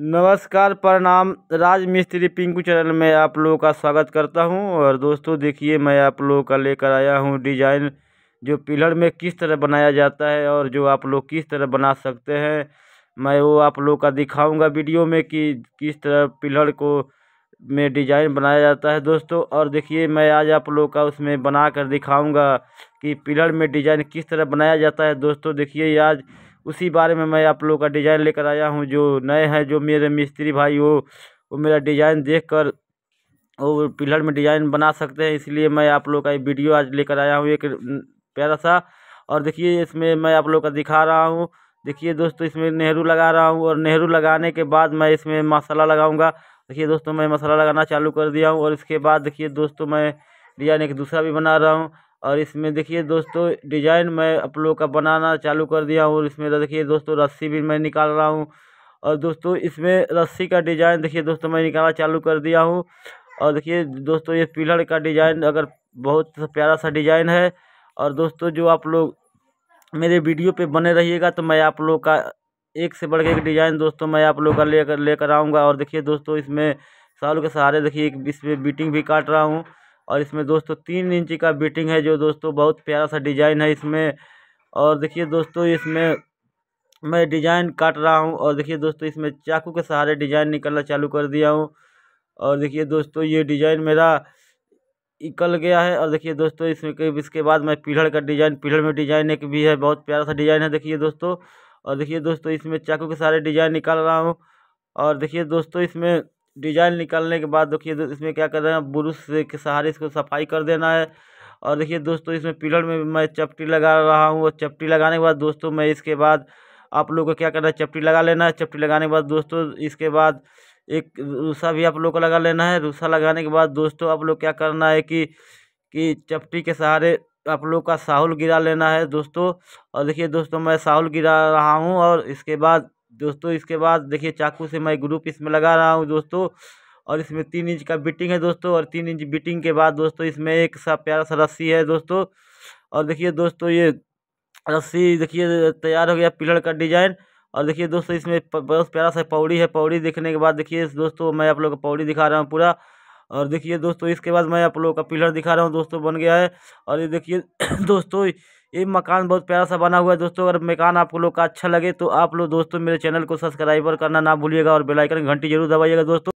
नमस्कार प्रणाम राज मिस्त्री पिंकू चैनल में आप लोगों का स्वागत करता हूं और दोस्तों देखिए मैं आप लोगों का लेकर आया हूं डिजाइन जो पिलर में किस तरह बनाया जाता है और जो आप लोग किस तरह बना सकते हैं मैं वो आप लोग का दिखाऊंगा वीडियो में कि किस तरह पिलर को में डिजाइन बनाया जाता है दोस्तों और देखिए मैं आज आप लोग का उसमें बना कर दिखाऊँगा कि पिलर में डिजाइन किस तरह बनाया जाता है दोस्तों देखिए आज उसी बारे में मैं आप लोगों का डिजाइन लेकर आया हूँ जो नए हैं जो मेरे मिस्त्री भाई हो वो मेरा डिजाइन देख कर वो पिलर में डिजाइन बना सकते हैं इसलिए मैं आप लोग का ये वीडियो आज लेकर आया हूँ एक प्यारा सा और देखिए इसमें मैं आप लोग का दिखा रहा हूँ देखिए दोस्तों इसमें नेहरू लगा रहा हूँ और नेहरू लगाने के बाद मैं इसमें मसाला लगाऊंगा देखिए दोस्तों मैं मसाला लगाना चालू कर दिया हूँ और इसके बाद देखिए दोस्तों मैं डिजाइन एक दूसरा भी बना रहा हूँ और इसमें देखिए दोस्तों डिजाइन मैं आप लोगों का बनाना चालू कर दिया हूँ इसमें देखिए दोस्तों रस्सी भी मैं निकाल रहा हूँ और दोस्तों इसमें रस्सी का डिजाइन देखिए दोस्तों मैं निकालना चालू कर दिया हूँ और देखिए दोस्तों ये पिलर का डिजाइन अगर बहुत प्यारा सा डिजाइन है और दोस्तों जो आप लोग मेरे वीडियो पे बने रहिएगा तो मैं आप लोग का एक से बढ़ एक डिजाइन दोस्तों मैं आप लोग का लेकर लेकर आऊँगा और देखिए दोस्तों इसमें सालों के सहारे देखिए इसमें बीटिंग भी काट रहा हूँ और इसमें दोस्तों तीन इंच का बीटिंग है जो दोस्तों बहुत प्यारा सा डिजाइन है इसमें और देखिए दोस्तों इसमें मैं डिजाइन काट रहा हूँ और देखिए दोस्तों इसमें चाकू के सहारे डिजाइन निकलना चालू कर दिया हूँ और देखिए दोस्तों ये डिजाइन मेरा निकल गया है और देखिए दोस्तों इसमें इसके बाद मैं पीढ़ड़ का डिजाइन पीढ़ड़ में डिजाइन एक भी है बहुत प्यारा सा डिजाइन है देखिए दोस्तों और देखिए दोस्तों इसमें चाकू के सारे डिजाइन निकाल रहा हूँ और देखिए दोस्तों इसमें डिजाइन निकालने के बाद देखिए इसमें क्या कर रहे हैं ब्रुश के सहारे इसको सफाई कर देना है और देखिए दोस्तों इसमें पिलर में मैं चपटी लगा रहा हूँ और चपटी लगाने के बाद दोस्तों मैं इसके बाद आप लोगों को क्या करना है चपटी लगा लेना है चपटी लगाने के बाद दोस्तों इसके बाद एक रूसा भी आप लोग को लगा लेना है रूसा लगाने के बाद दोस्तों आप लोग क्या करना है कि कि चपटी के सहारे आप लोग का साहुल गिरा लेना है दोस्तों और देखिए दोस्तों मैं साहुल गिरा रहा हूँ और इसके बाद दोस्तों इसके बाद देखिए चाकू से मैं ग्रुप इसमें लगा रहा हूँ दोस्तों और इसमें तीन इंच का बिटिंग है दोस्तों और तीन इंच बिटिंग के बाद दोस्तों इसमें एक सा प्यारा सा रस्सी है दोस्तों और देखिए दोस्तों ये रस्सी देखिए तैयार हो गया पिलर का डिजाइन और देखिए दोस्तों इसमें बहुत प्यारा सा पौड़ी है पौड़ी देखने के बाद देखिए दोस्तों मैं आप लोग को पौड़ी दिखा रहा हूँ पूरा और देखिए दोस्तों इसके बाद मैं आप लोगों का पिलर दिखा रहा हूँ दोस्तों बन गया है और ये देखिए दोस्तों ये मकान बहुत प्यारा सा बना हुआ है दोस्तों अगर मकान आप लोग का अच्छा लगे तो आप लोग दोस्तों मेरे चैनल को सब्सक्राइबर करना ना भूलिएगा और बेलाइकन घंटी जरूर दबाइएगा दोस्तों